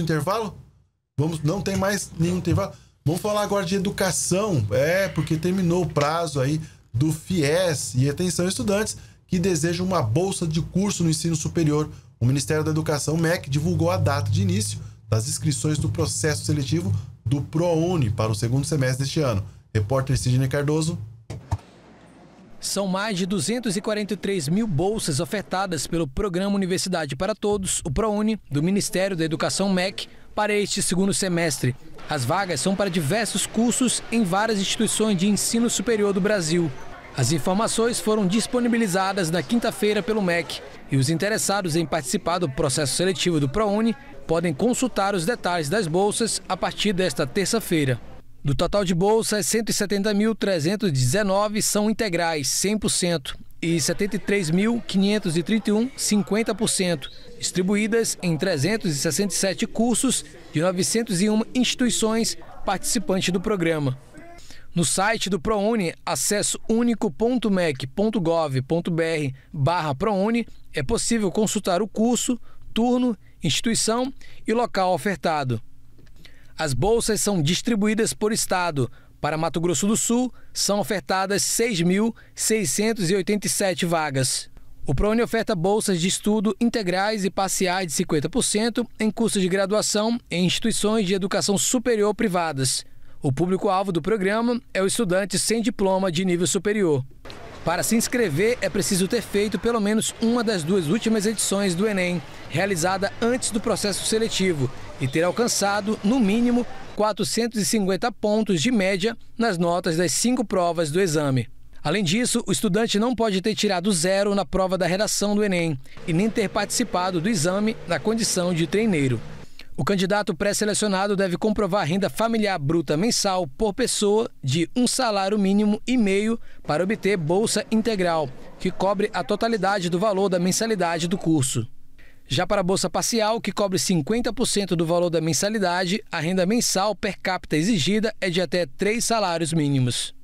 intervalo? Vamos, não tem mais nenhum intervalo. Vamos falar agora de educação. É, porque terminou o prazo aí do FIES. E atenção, estudantes que desejam uma bolsa de curso no ensino superior. O Ministério da Educação, MEC, divulgou a data de início das inscrições do processo seletivo do ProUni para o segundo semestre deste ano. Repórter Sidney Cardoso são mais de 243 mil bolsas ofertadas pelo Programa Universidade para Todos, o ProUni, do Ministério da Educação MEC, para este segundo semestre. As vagas são para diversos cursos em várias instituições de ensino superior do Brasil. As informações foram disponibilizadas na quinta-feira pelo MEC e os interessados em participar do processo seletivo do ProUni podem consultar os detalhes das bolsas a partir desta terça-feira. Do total de bolsas, 170.319 são integrais, 100%, e 73.531, 50%, distribuídas em 367 cursos de 901 instituições participantes do programa. No site do ProUni, acesso único.mec.gov.br barra ProUni, é possível consultar o curso, turno, instituição e local ofertado. As bolsas são distribuídas por estado. Para Mato Grosso do Sul, são ofertadas 6.687 vagas. O ProUni oferta bolsas de estudo integrais e parciais de 50% em cursos de graduação em instituições de educação superior privadas. O público-alvo do programa é o estudante sem diploma de nível superior. Para se inscrever, é preciso ter feito pelo menos uma das duas últimas edições do Enem, realizada antes do processo seletivo, e ter alcançado, no mínimo, 450 pontos de média nas notas das cinco provas do exame. Além disso, o estudante não pode ter tirado zero na prova da redação do Enem e nem ter participado do exame na condição de treineiro. O candidato pré-selecionado deve comprovar renda familiar bruta mensal por pessoa de um salário mínimo e meio para obter bolsa integral, que cobre a totalidade do valor da mensalidade do curso. Já para a bolsa parcial, que cobre 50% do valor da mensalidade, a renda mensal per capita exigida é de até três salários mínimos.